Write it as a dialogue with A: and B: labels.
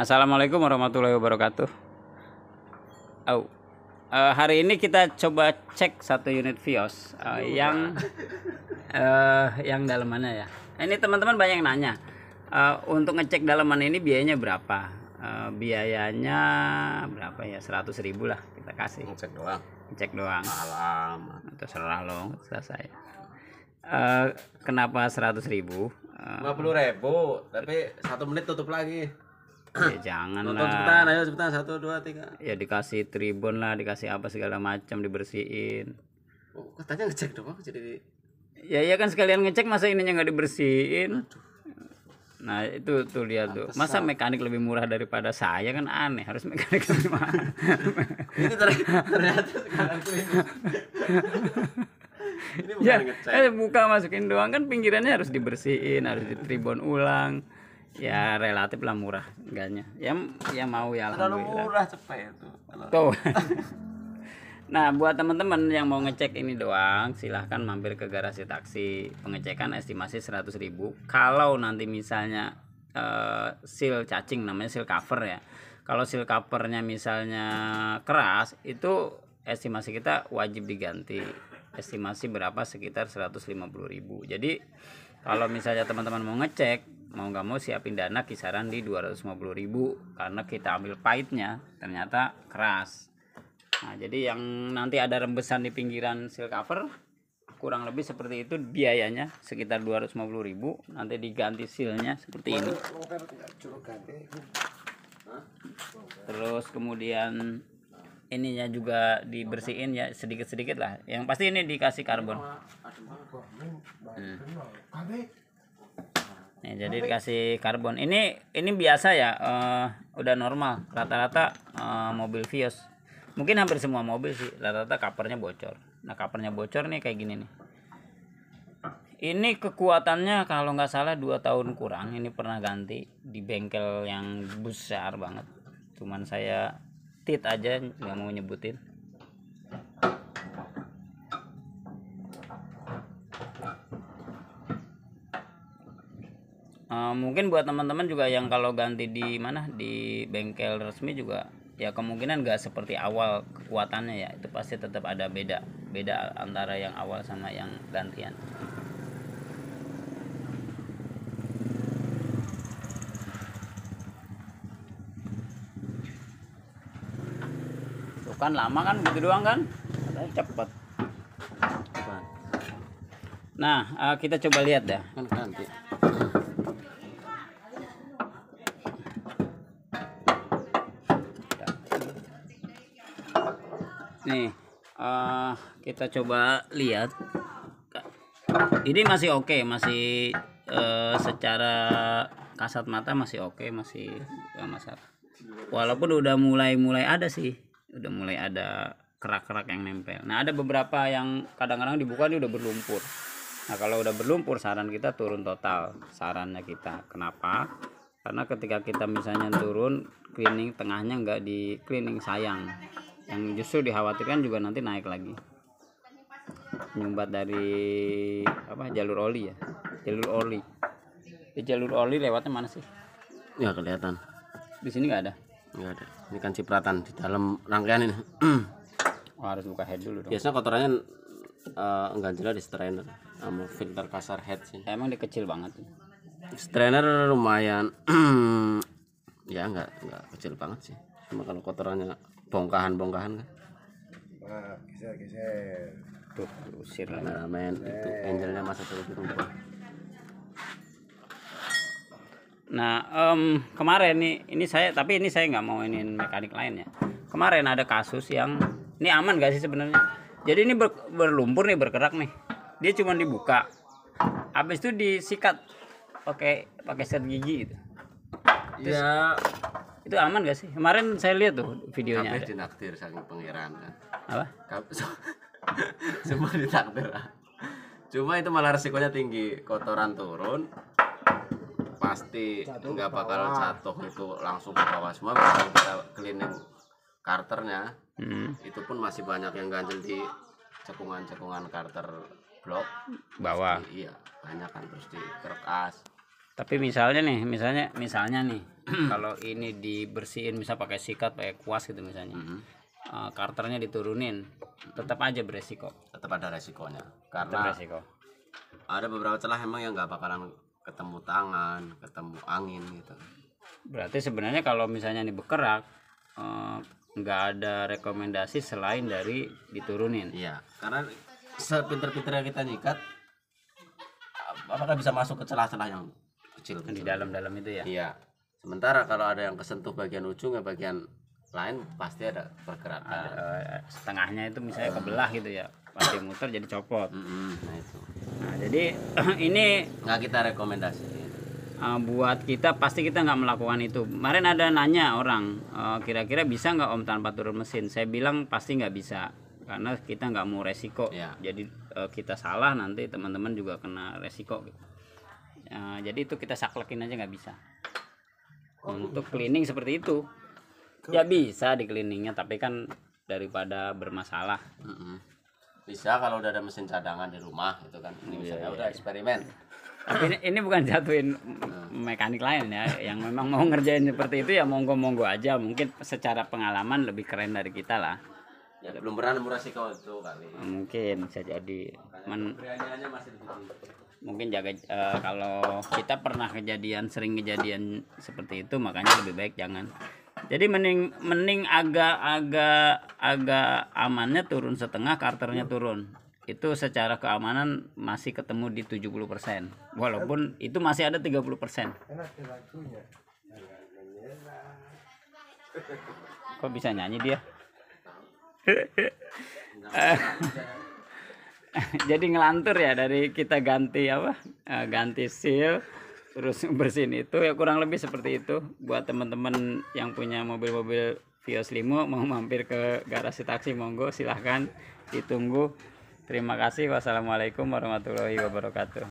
A: Assalamualaikum warahmatullahi wabarakatuh. Oh. Uh, hari ini kita coba cek satu unit Vios uh, yang uh, yang dalemannya ya. Ini teman-teman banyak yang nanya uh, untuk ngecek dalaman ini biayanya berapa? Uh, biayanya berapa ya? 100 ribu lah kita kasih. Ngecek doang. Ngecek doang. Alam. Atau selalu lo, selesai. Uh, kenapa seratus ribu? Uh, puluh ribu, tapi satu menit tutup lagi ya jangan nonton lah. cepetan ayo cepetan satu dua tiga ya dikasih tribun lah dikasih apa segala macam dibersihin oh, katanya ngecek doang jadi ya ya kan sekalian ngecek masa ininya nggak dibersihin Aduh. nah itu tuh lihat tuh masa mekanik lebih murah daripada saya kan aneh harus mekanik lebih mahal itu ternyata sekarang tuh ini ya, bukan ya, ngecek. Eh, buka masukin doang kan pinggirannya harus dibersihin harus ditribun ulang ya relatif lah murah enggaknya ya ya mau ya terlalu murah cepet itu tuh nah buat teman-teman yang mau ngecek ini doang silahkan mampir ke garasi taksi pengecekan estimasi 100 ribu kalau nanti misalnya uh, seal cacing namanya seal cover ya kalau seal covernya misalnya keras itu estimasi kita wajib diganti estimasi berapa sekitar 150 ribu jadi kalau misalnya teman-teman mau ngecek mau nggak mau siapin dana kisaran di 250.000 karena kita ambil pahitnya ternyata keras nah jadi yang nanti ada rembesan di pinggiran seal cover kurang lebih seperti itu biayanya sekitar 250.000 nanti diganti sealnya seperti ini terus kemudian ininya juga dibersihin ya sedikit-sedikit lah. Yang pasti ini dikasih karbon. Hmm. nah, jadi dikasih karbon. Ini ini biasa ya, uh, udah normal. Rata-rata uh, mobil Vios. Mungkin hampir semua mobil sih rata-rata kapernya bocor. Nah, kapernya bocor nih kayak gini nih. Ini kekuatannya kalau nggak salah dua tahun kurang. Ini pernah ganti di bengkel yang besar banget. Cuman saya tit aja nggak mau nyebutin uh, mungkin buat teman-teman juga yang kalau ganti di mana di bengkel resmi juga ya kemungkinan nggak seperti awal kekuatannya ya itu pasti tetap ada beda beda antara yang awal sama yang gantian kan lama kan gitu doang kan cepet nah eh, kita coba lihat dah kan nanti nih uh, kita coba lihat ini masih oke okay, masih uh, secara kasat mata masih oke okay, masih uh, masalah walaupun udah mulai mulai ada sih udah mulai ada kerak-kerak yang nempel. Nah, ada beberapa yang kadang-kadang dibuka ini udah berlumpur. Nah, kalau udah berlumpur saran kita turun total sarannya kita. Kenapa? Karena ketika kita misalnya turun cleaning tengahnya nggak di cleaning sayang. Yang justru dikhawatirkan juga nanti naik lagi. Nyumbat dari apa? Jalur oli ya. Jalur oli. Di jalur oli lewatnya mana sih? Ya kelihatan. Di sini nggak ada nggak ada ini kan cipratan di dalam rangkaian ini oh, harus buka head dulu dong biasanya kotorannya uh, eh, enggak jelas di strainer sama filter kasar head sih emang dia kecil banget strainer lumayan ya enggak enggak kecil banget sih cuma kalau kotorannya bongkahan bongkahan kan nah, geser geser tuh usir nah, main itu angelnya masuk ke rumah Nah, um, kemarin nih, ini saya tapi ini saya nggak mau ingin mekanik lain ya. Kemarin ada kasus yang ini aman gak sih sebenarnya? Jadi ini ber, berlumpur nih bergerak nih. Dia cuma dibuka. Habis itu disikat pakai pakai set gigi itu. Iya. ya itu aman gak sih? Kemarin saya lihat tuh videonya. Kabeh dinaktir sang pangeran. Kan? Apa? Semua ditakdir. Cuma itu malah resikonya tinggi, kotoran turun, pasti nggak bakal jatuh itu langsung ke bawah semua bakal kita cleaning karternya hmm. itu pun masih banyak yang ganjel di cekungan-cekungan karter blok bawah pasti, iya banyak kan terus di kerkas tapi misalnya nih misalnya misalnya nih kalau ini dibersihin misal pakai sikat pakai kuas gitu misalnya mm -hmm. uh, eh, karternya diturunin tetap aja beresiko tetap ada resikonya karena resiko. ada beberapa celah emang yang nggak bakalan ketemu tangan ketemu angin gitu berarti sebenarnya kalau misalnya ini bekerak, eh, nggak eh, ada rekomendasi selain dari diturunin iya karena sepinter-pinternya kita nyikat apakah bisa masuk ke celah-celah yang kecil, kecil di gitu? dalam-dalam itu ya iya sementara kalau ada yang kesentuh bagian ujungnya bagian lain pasti ada pergerakan eh, setengahnya itu misalnya kebelah gitu ya pasti muter jadi copot mm -hmm, nah itu Nah, jadi ini nggak kita rekomendasi. Uh, buat kita pasti kita nggak melakukan itu. Kemarin ada nanya orang eh, kira-kira uh, bisa nggak om tanpa turun mesin. Saya bilang pasti nggak bisa karena kita nggak mau resiko. Ya. Jadi uh, kita salah nanti teman-teman juga kena resiko. Uh, jadi itu kita saklekin aja nggak bisa. Untuk cleaning seperti itu. Ya bisa di cleaningnya tapi kan daripada bermasalah. Uh -uh bisa kalau udah ada mesin cadangan di rumah gitu kan ini bisa iya, yeah, udah yeah. eksperimen ini, ini bukan jatuhin mekanik lain ya yang memang mau ngerjain seperti itu ya monggo monggo aja mungkin secara pengalaman lebih keren dari kita lah ya belum pernah nemu resiko itu kali mungkin bisa jadi Men, mungkin jaga uh, kalau kita pernah kejadian sering kejadian seperti itu makanya lebih baik jangan jadi mending mending agak-agak agak amannya turun setengah karternya turun itu secara keamanan masih ketemu di 70% walaupun itu masih ada 30% kok bisa nyanyi dia jadi ngelantur ya dari kita ganti apa eh, ganti seal terus bersihin itu ya kurang lebih seperti itu buat teman-teman yang punya mobil-mobil Vios Limo mau mampir ke garasi taksi monggo silahkan ditunggu terima kasih wassalamualaikum warahmatullahi wabarakatuh